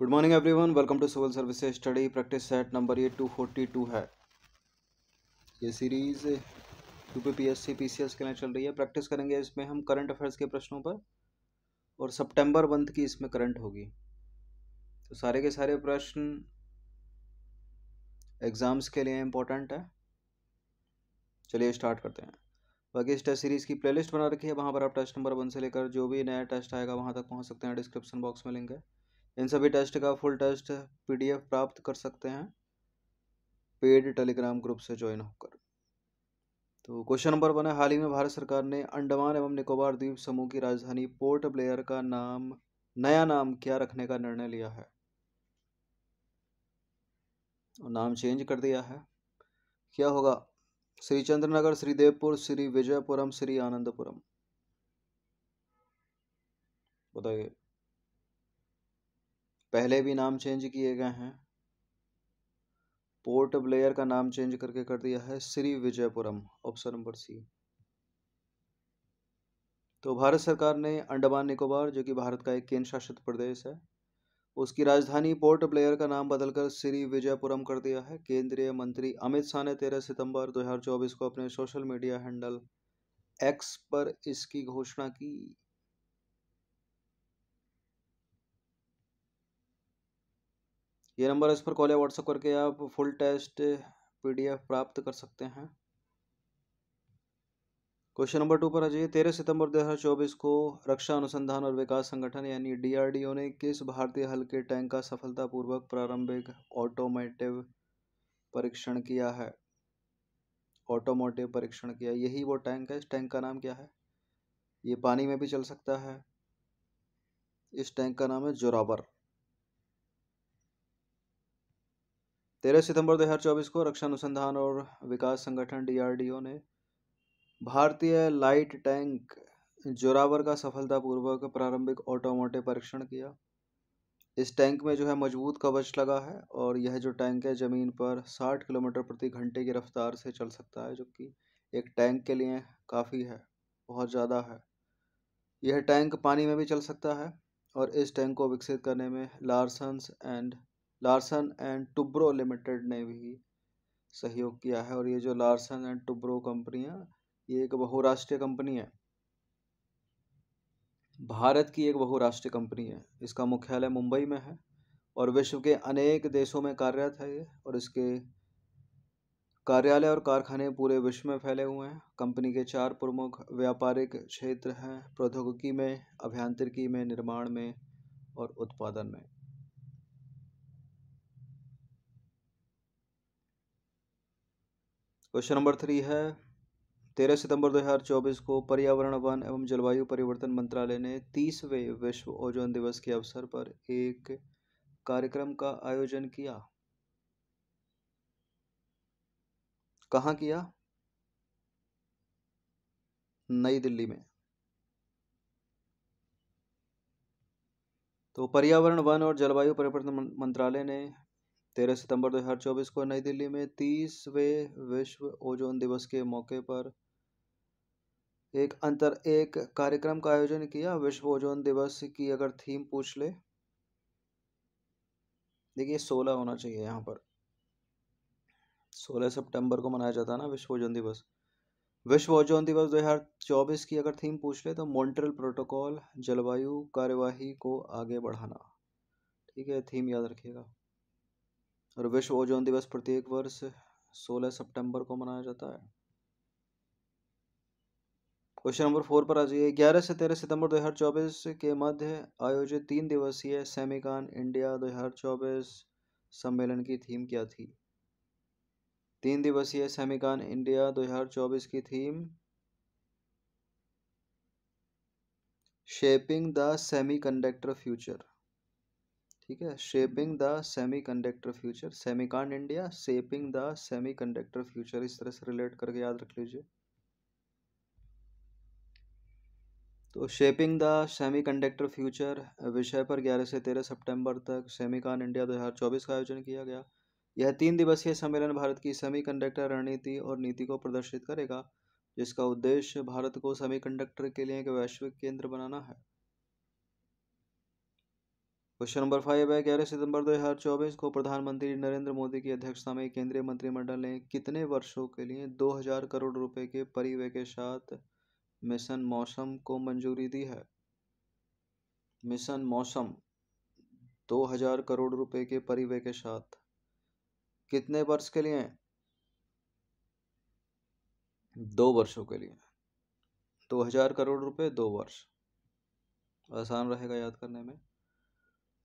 good morning everyone welcome to civil service study practice set number ये two है ये series U P P S C P C S के लिए चल रही है प्रैक्टिस करेंगे इसमें हम करंट अफेयर्स के प्रश्नों पर और सितंबर मंथ की इसमें करंट होगी तो सारे के सारे प्रश्न एग्ज़ाम्स के लिए इम्पोर्टेंट है चलिए स्टार्ट करते हैं बाकी इस टेस्ट सीरीज़ की प्लेलिस्ट बना रखी है वहाँ पर आप टेस्ट नंबर वन से लेकर जो भी नया टेस्ट आएगा वहाँ तक पहुँच सकते हैं डिस्क्रिप्शन बॉक्स में लिंक है इन सभी टेस्ट का फुल टेस्ट पीडीएफ प्राप्त कर सकते हैं पेड टेलीग्राम ग्रुप से ज्वाइन होकर तो क्वेश्चन नंबर वन है हाल ही में भारत सरकार ने अंडमान एवं निकोबार द्वीप समूह की राजधानी पोर्ट ब्लेयर का नाम नया नाम क्या रखने का निर्णय लिया है नाम चेंज कर दिया है क्या होगा श्री चंद्रनगर श्री देवपुर श्री विजयपुरम श्री आनंदपुरम बताइए पहले भी नाम चेंज किए गए हैं पोर्ट ब्लेयर का नाम चेंज करके कर दिया है Shri Vijayapuram option number C तो भारत सरकार ने अंडमान निकोबार जो कि भारत का एक केंद्र शासित प्रदेश है उसकी राजधानी पोर्ट ब्लेयर का नाम बदलकर श्री विजयपुरम कर दिया है केंद्रीय मंत्री अमित शाह ने तेरह सितंबर 2024 को अपने सोशल मीडिया हैंडल एक्स पर इसकी घोषणा की ये नंबर इस पर कॉल या व्हाट्सअप करके आप फुल टेस्ट पीडीएफ प्राप्त कर सकते हैं क्वेश्चन नंबर टू पर आ जाइए तेरह सितंबर दो हजार चौबीस को रक्षा अनुसंधान और विकास संगठन यानी डीआरडीओ ने किस भारतीय हल्के टैंक का सफलतापूर्वक प्रारंभिक ऑटोमेटिव परीक्षण किया है ऑटोमोटिव परीक्षण किया यही वो टैंक है इस टैंक का नाम क्या है ये पानी में भी चल सकता है इस टैंक का नाम है जोराबर तेरह सितंबर चौबीस को रक्षा अनुसंधान और विकास संगठन डीआरडीओ ने भारतीय लाइट टैंक जोरावर का सफलतापूर्वक प्रारंभिक ऑटोमोटिव परीक्षण किया इस टैंक में जो है मजबूत कवच लगा है और यह जो टैंक है ज़मीन पर 60 किलोमीटर प्रति घंटे की रफ्तार से चल सकता है जो कि एक टैंक के लिए काफ़ी है बहुत ज़्यादा है यह टैंक पानी में भी चल सकता है और इस टैंक को विकसित करने में Larsens and Larsen and Toubro Limited ने भी सहयोग किया है और ये जो लार्सन एंड टुब्रो कंपनियाँ ये एक बहुराष्ट्रीय कंपनी है भारत की एक बहुराष्ट्रीय कंपनी है इसका मुख्यालय मुंबई में है और विश्व के अनेक देशों में कार्यरत है ये और इसके कार्यालय और कारखाने पूरे विश्व में फैले हुए हैं कंपनी के चार प्रमुख व्यापारिक क्षेत्र हैं प्रौद्योगिकी में अभियांत्रिकी में निर्माण में और उत्पादन में क्वेश्चन नंबर थ्री है तेरह सितंबर 2024 को पर्यावरण वन एवं जलवायु परिवर्तन मंत्रालय ने तीसवें विश्व ओजोन दिवस के अवसर पर एक कार्यक्रम का आयोजन किया कहाँ किया नई दिल्ली में तो पर्यावरण वन और जलवायु परिवर्तन मंत्रालय ने तेरह सितंबर दो हजार चौबीस को नई दिल्ली में तीसवें विश्व ओजोन दिवस के मौके पर एक अंतर एक कार्यक्रम का आयोजन किया विश्व ओजोन दिवस की अगर थीम पूछ ले देखिए सोलह होना चाहिए यहाँ पर सोलह सितंबर को मनाया जाता है ना विश्व ओजोन दिवस विश्व ओजोन दिवस दो हजार चौबीस की अगर थीम पूछ ले तो मॉन्ट्रल प्रोटोकॉल जलवायु कार्यवाही को आगे बढ़ाना ठीक है थीम याद रखिएगा और विश्व ओजोन दिवस प्रत्येक वर्ष 16 सितंबर को मनाया जाता है क्वेश्चन नंबर फोर पर आ जाइए ग्यारह से तेरह सितंबर 2024 के मध्य आयोजित तीन दिवसीय सेमिकान इंडिया 2024 सम्मेलन की थीम क्या थी तीन दिवसीय सेमिकान इंडिया 2024 की theme shaping the semiconductor future ठीक है shaping the semiconductor future Semicon India shaping the semiconductor future इस तरह से रिलेट करके याद रख लीजिए तो shaping the semiconductor future विषय पर 11 से 13 सितंबर तक सेमीकान इंडिया 2024 का आयोजन किया गया यह तीन दिवसीय सम्मेलन भारत की सेमी कंडक्टर रणनीति और नीति को प्रदर्शित करेगा जिसका उद्देश्य भारत को सेमी कंडक्टर के लिए एक वैश्विक केंद्र बनाना है क्वेश्चन नंबर फाइव है ग्यारह सितंबर दो हजार चौबीस को प्रधानमंत्री नरेंद्र मोदी की अध्यक्षता में केंद्रीय मंत्रिमंडल ने कितने वर्षों के लिए दो हजार करोड़ रुपए के परिव्यय के साथ मिशन मौसम को मंजूरी दी है मिशन मौसम दो हजार करोड़ रुपए के परिवय के साथ कितने वर्ष के लिए दो वर्षों के लिए दो हजार करोड़ रुपए दो वर्ष आसान रहेगा याद करने में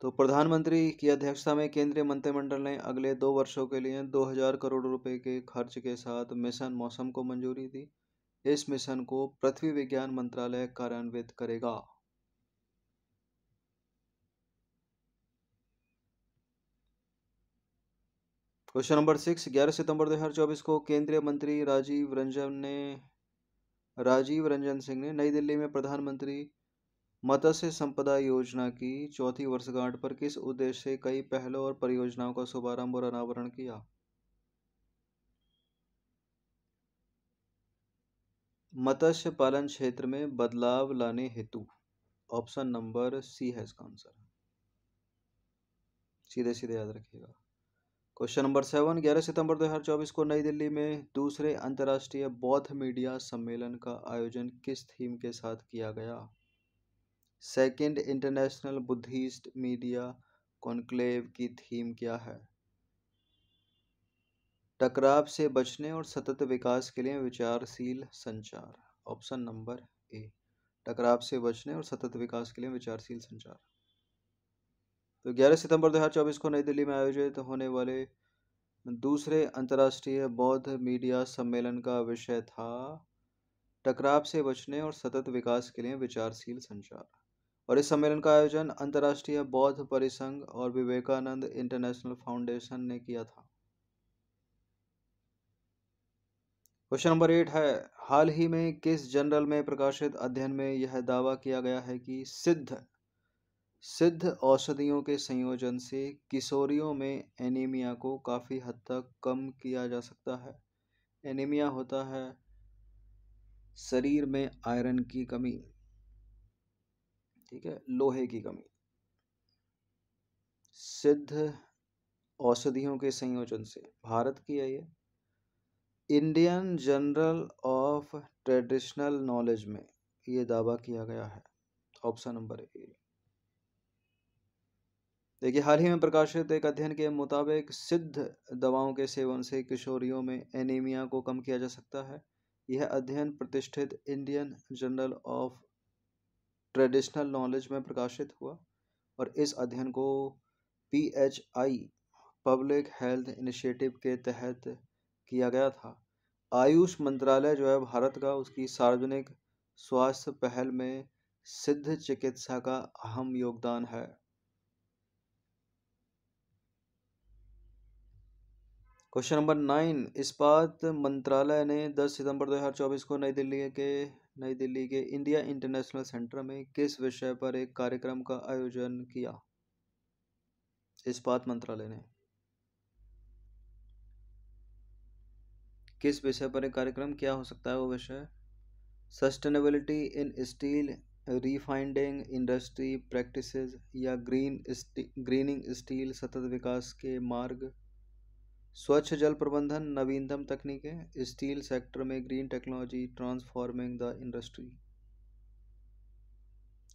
तो प्रधानमंत्री की अध्यक्षता में केंद्रीय मंत्रिमंडल ने अगले दो वर्षों के लिए 2000 करोड़ रुपए के खर्च के साथ मिशन मौसम को मंजूरी दी इस मिशन को पृथ्वी विज्ञान मंत्रालय कार्यान्वित करेगा क्वेश्चन नंबर सिक्स ग्यारह सितंबर दो हजार चौबीस को केंद्रीय मंत्री राजीव रंजन ने राजीव रंजन सिंह ने नई दिल्ली में प्रधानमंत्री मत्स्य संपदा योजना की चौथी वर्षगांठ पर किस उद्देश्य से कई पहलों और परियोजनाओं का शुभारंभ और अनावरण किया मत्स्य पालन क्षेत्र में बदलाव लाने हेतु ऑप्शन नंबर सी है इसका आंसर सीधे सीधे याद रखिएगा क्वेश्चन नंबर सेवन ग्यारह सितंबर दो हजार चौबीस को नई दिल्ली में दूसरे अंतर्राष्ट्रीय बौद्ध मीडिया सम्मेलन का आयोजन किस थीम के साथ किया गया second international Buddhist media conclave की थीम क्या है टकराव से बचने और सतत विकास के लिए विचारशील संचार ऑप्शन नंबर ए टकराव से बचने और सतत विकास के लिए विचारशील संचार तो 11 सितंबर 2024 को नई दिल्ली में आयोजित होने वाले दूसरे अंतर्राष्ट्रीय बौद्ध मीडिया सम्मेलन का विषय था टकराव से बचने और सतत विकास के लिए विचारशील संचार और इस सम्मेलन का आयोजन अंतर्राष्ट्रीय बौद्ध परिसंघ और विवेकानंद इंटरनेशनल फाउंडेशन ने किया था क्वेश्चन नंबर एट है हाल ही में किस जनरल में प्रकाशित अध्ययन में यह दावा किया गया है कि सिद्ध सिद्ध औषधियों के संयोजन से किशोरियों में एनीमिया को काफ़ी हद तक कम किया जा सकता है एनीमिया होता है शरीर में आयरन की कमी ठीक है लोहे की कमी सिद्ध औषधियों के संयोजन से भारत की है ये Indian journal of traditional knowledge में ये दावा किया गया है ऑप्शन नंबर ए देखिए हाल ही में प्रकाशित एक अध्ययन के मुताबिक सिद्ध दवाओं के सेवन से किशोरियों में एनीमिया को कम किया जा सकता है यह अध्ययन प्रतिष्ठित Indian journal of traditional knowledge में प्रकाशित हुआ और इस अध्ययन को P H I public health initiative के तहत किया गया था आयुष मंत्रालय जो है भारत का उसकी सार्वजनिक स्वास्थ्य पहल में सिद्ध चिकित्सा का अहम योगदान है क्वेश्चन नंबर नाइन इस्पात मंत्रालय ने दस सितंबर चौबीस को नई दिल्ली के नई दिल्ली के इंडिया इंटरनेशनल सेंटर में किस विषय पर एक कार्यक्रम का आयोजन किया इस्पात मंत्रालय ने किस विषय पर एक कार्यक्रम क्या हो सकता है वो विषय sustainability in steel refining industry practices या ग्रीन स्टी, ग्रीनिंग स्टील सतत विकास के मार्ग स्वच्छ जल प्रबंधन नवीनतम तकनीकें स्टील सेक्टर में green technology transforming the industry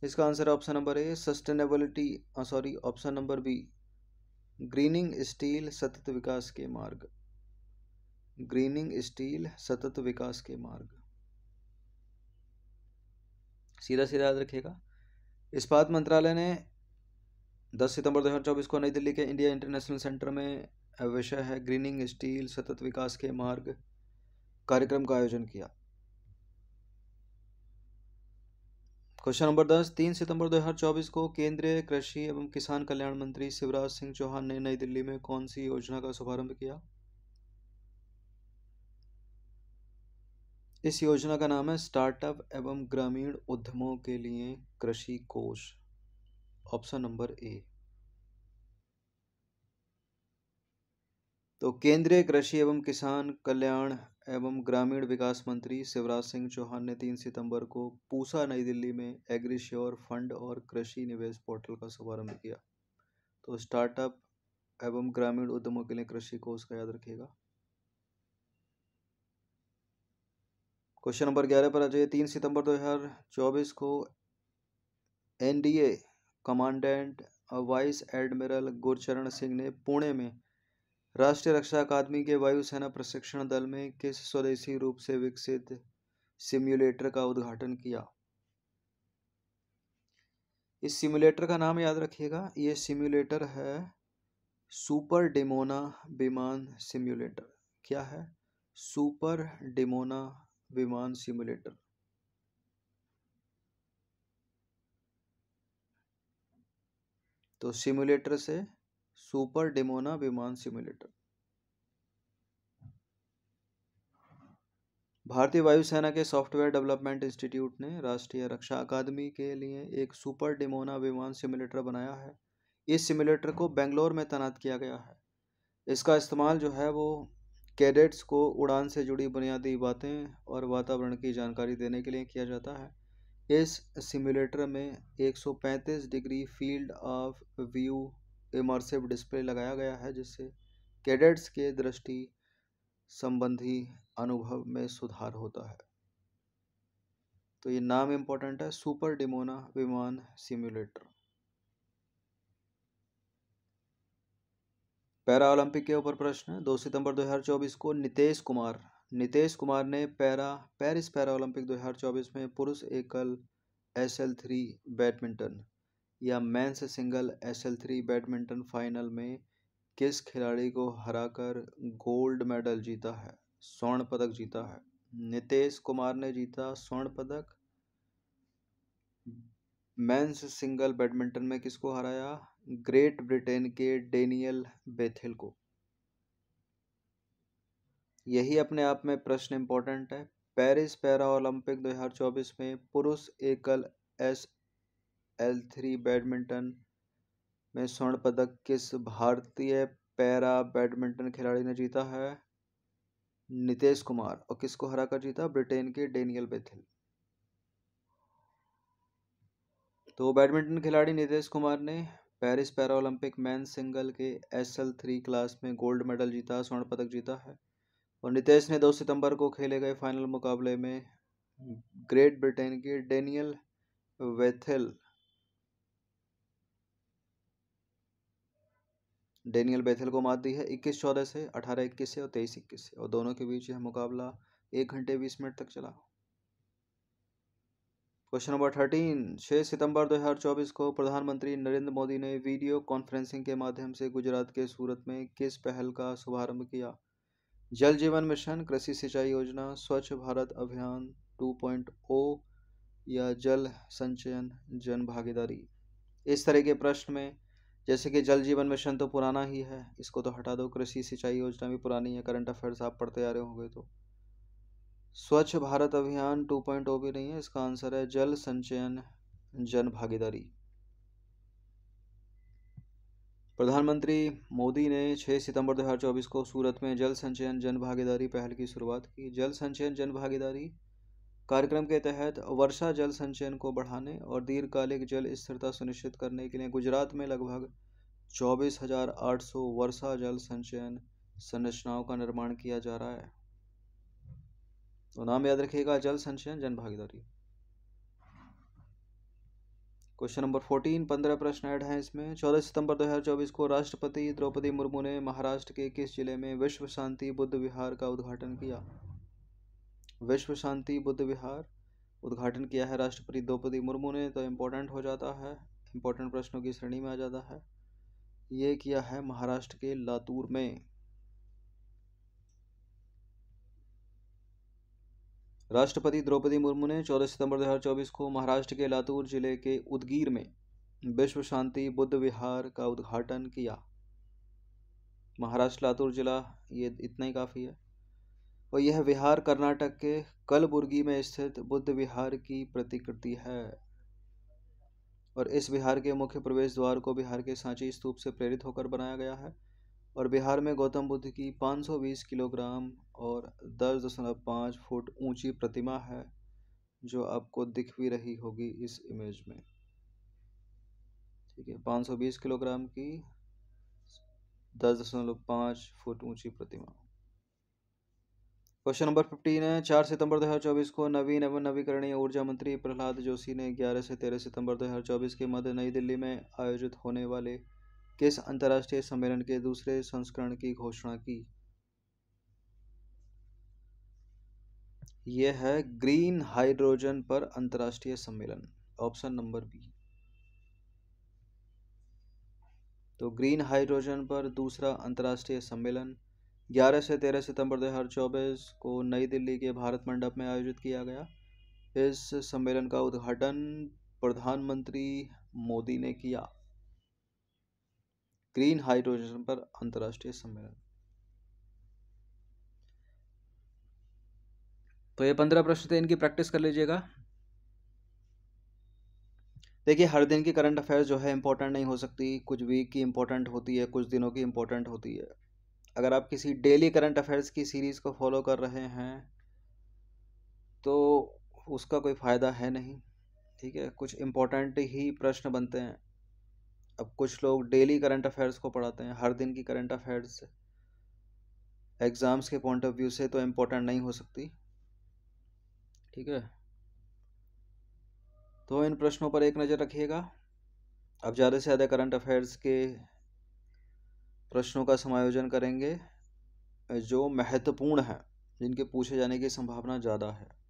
इसका answer option number A sustainability sorry option number B greening steel सतत विकास के मार्ग ग्रीनिंग स्टील सतत विकास के मार्ग सीधा सीधा याद रखिएगा इस्पात मंत्रालय ने 10 सितंबर 2024 को नई दिल्ली के इंडिया इंटरनेशनल सेंटर में विषय है ग्रीनिंग स्टील सतत विकास के मार्ग कार्यक्रम का आयोजन किया क्वेश्चन नंबर दस तीन सितंबर 2024 को केंद्रीय कृषि एवं किसान कल्याण मंत्री शिवराज सिंह चौहान ने नई दिल्ली में कौन सी योजना का शुभारंभ किया इस योजना का नाम है स्टार्टअप एवं ग्रामीण उद्यमों के लिए कृषि कोष ऑप्शन नंबर ए तो केंद्रीय कृषि एवं किसान कल्याण एवं ग्रामीण विकास मंत्री शिवराज सिंह चौहान ने तीन सितंबर को पूसा नई दिल्ली में एग्रीश्योर फंड और कृषि निवेश पोर्टल का शुभारंभ किया तो स्टार्टअप एवं ग्रामीण उद्यमों के लिए कृषि कोष का याद रखिएगा क्वेश्चन नंबर ग्यारह पर आ जाइए तीन सितंबर चौबीस को NDA commandant vice admiral Gurcharan Singh ने पुणे में राष्ट्रीय रक्षा अकादमी के वायुसेना प्रशिक्षण दल में किस स्वदेशी रूप से विकसित सिम्युलेटर का उद्घाटन किया इस सिम्युलेटर का नाम याद रखिएगा ये सिम्युलेटर है सुपर डिमोना विमान सिम्युलेटर क्या है सुपर डिमोना विमान सिम्युलेटर तो सिम्युलेटर से सुपर डेमोना विमान सिमुलेटर भारतीय वायुसेना के सॉफ्टवेयर डेवलपमेंट इंस्टीट्यूट ने राष्ट्रीय रक्षा अकादमी के लिए एक सुपर डिमोना विमान सिमुलेटर बनाया है इस सिमुलेटर को बेंगलोर में तैनात किया गया है इसका इस्तेमाल जो है वो कैडेट्स को उड़ान से जुड़ी बुनियादी बातें और वातावरण की जानकारी देने के लिए किया जाता है इस सिमुलेटर में 135 degree field of view immersive display लगाया गया है जिससे कैडेट्स के दृष्टि संबंधी अनुभव में सुधार होता है तो ये नाम इम्पोर्टेंट है सुपर डिमोना विमान सिम्युलेटर पैरा ओलंपिक के ऊपर प्रश्न है दो सितंबर 2024 को नितेश कुमार नितेश कुमार ने पैरा पेरिस पैरा ओलंपिक 2024 में पुरुष एकल एस एल थ्री बैडमिंटन या men's single three badminton final में किस खिलाड़ी को हराकर गोल्ड मेडल जीता है स्वर्ण पदक जीता है नितेश कुमार ने जीता स्वर्ण पदक मेंस सिंगल बैडमिंटन में किसको हराया ग्रेट ब्रिटेन के डेनियल बेथिल को यही अपने आप में प्रश्न इंपॉर्टेंट है पेरिस पैरा ओलंपिक 2024 में पुरुष एकल एस एल थ्री बैडमिंटन में स्वर्ण पदक किस भारतीय पैरा बैडमिंटन खिलाड़ी ने जीता है नितेश कुमार और किसको हरा कर जीता ब्रिटेन के डेनियल बेथिल तो बैडमिंटन खिलाड़ी नितेश कुमार ने Paris para Olympic man single के एस एल थ्री क्लास में गोल्ड मेडल जीता स्वर्ण पदक जीता है और नितेश ने दो सितंबर को खेले गए फाइनल मुकाबले में ग्रेट ब्रिटेन के डेनियल वेथेल डेनियल बेथल को मात दी है इक्कीस चौदह से अठारह इक्कीस से और तेईस इक्कीस से और दोनों के बीच यह मुकाबला एक घंटे बीस मिनट तक चला क्वेश्चन नंबर थर्टीन छः सितंबर 2024 को प्रधानमंत्री नरेंद्र मोदी ने वीडियो कॉन्फ्रेंसिंग के माध्यम से गुजरात के सूरत में किस पहल का शुभारंभ किया जल जीवन मिशन कृषि सिंचाई योजना स्वच्छ भारत अभियान 2.0 या जल संचयन जन भागीदारी इस तरह के प्रश्न में जैसे कि जल जीवन मिशन तो पुराना ही है इसको तो हटा दो कृषि सिंचाई योजना भी पुरानी है करंट अफेयर्स आप पढ़ते आ रहे होंगे तो स्वच्छ भारत अभियान टू ओ oh भी नहीं है इसका आंसर है जल संचयन जन भागीदारी प्रधानमंत्री मोदी ने 6 सितंबर 2024 को सूरत में जल संचयन जन भागीदारी पहल की शुरुआत की जल संचयन जन भागीदारी कार्यक्रम के तहत वर्षा जल संचयन को बढ़ाने और दीर्घकालिक जल स्थिरता सुनिश्चित करने के लिए गुजरात में लगभग चौबीस हजार आठ सौ वर्षा जल संचयन संरचनाओं का निर्माण किया जा रहा है तो नाम याद रखिएगा जल संचयन जन भागीदारी क्वेश्चन नंबर फोर्टीन पंद्रह प्रश्न ऐड हैं इसमें चौदह सितंबर चौबीस को राष्ट्रपति द्रौपदी मुर्मू ने महाराष्ट्र के किस जिले में विश्व शांति बुद्ध विहार का उद्घाटन किया विश्व शांति बुद्ध विहार उद्घाटन किया है राष्ट्रपति द्रौपदी मुर्मू ने तो इम्पोर्टेंट हो जाता है इम्पोर्टेंट प्रश्नों की श्रेणी में आ जाता है ये किया है महाराष्ट्र के लातूर में राष्ट्रपति द्रौपदी मुर्मू ने 14 सितंबर 2024 को महाराष्ट्र के लातूर जिले के उदगीर में विश्व शांति बुद्ध विहार का उद्घाटन किया महाराष्ट्र लातूर जिला ये इतना ही काफ़ी है और यह बिहार कर्नाटक के कलबुर्गी में स्थित बुद्ध विहार की प्रतिकृति है और इस विहार के मुख्य प्रवेश द्वार को बिहार के सांची स्तूप से प्रेरित होकर बनाया गया है और बिहार में गौतम बुद्ध की 520 किलोग्राम और दस दशमलव पाँच फुट ऊंची प्रतिमा है जो आपको दिख भी रही होगी इस इमेज में ठीक है 520 किलोग्राम की दस दशमलव पाँच फुट ऊंची प्रतिमा क्वेश्चन नंबर फिफ्टीन है चार सितंबर दो हजार चौबीस को नवीन एवं नवीकरणीय ऊर्जा मंत्री प्रहलाद जोशी ने ग्यारह से तेरह सितंबर दो हजार चौबीस के मध्य नई दिल्ली में आयोजित होने वाले किस अंतर्राष्ट्रीय सम्मेलन के दूसरे संस्करण की घोषणा की यह है ग्रीन हाइड्रोजन पर अंतर्राष्ट्रीय सम्मेलन ऑप्शन नंबर बी तो ग्रीन हाइड्रोजन पर दूसरा अंतर्राष्ट्रीय सम्मेलन 11 से 13 सितंबर 2024 को नई दिल्ली के भारत मंडप में आयोजित किया गया इस सम्मेलन का उद्घाटन प्रधानमंत्री मोदी ने किया ग्रीन हाइड्रोजन पर अंतर्राष्ट्रीय सम्मेलन तो ये पंद्रह प्रश्न थे इनकी प्रैक्टिस कर लीजिएगा देखिए हर दिन की करंट अफेयर्स जो है इंपॉर्टेंट नहीं हो सकती कुछ वीक की इंपॉर्टेंट होती है कुछ दिनों की इंपॉर्टेंट होती है अगर आप किसी डेली करंट अफेयर्स की सीरीज़ को फॉलो कर रहे हैं तो उसका कोई फ़ायदा है नहीं ठीक है कुछ इम्पोर्टेंट ही प्रश्न बनते हैं अब कुछ लोग डेली करंट अफेयर्स को पढ़ाते हैं हर दिन की करंट अफेयर्स एग्ज़ाम्स के पॉइंट ऑफ व्यू से तो इम्पोर्टेंट नहीं हो सकती ठीक है तो इन प्रश्नों पर एक नज़र रखिएगा अब ज़्यादा से ज़्यादा करंट अफेयर्स के प्रश्नों का समायोजन करेंगे जो महत्वपूर्ण हैं जिनके पूछे जाने की संभावना ज़्यादा है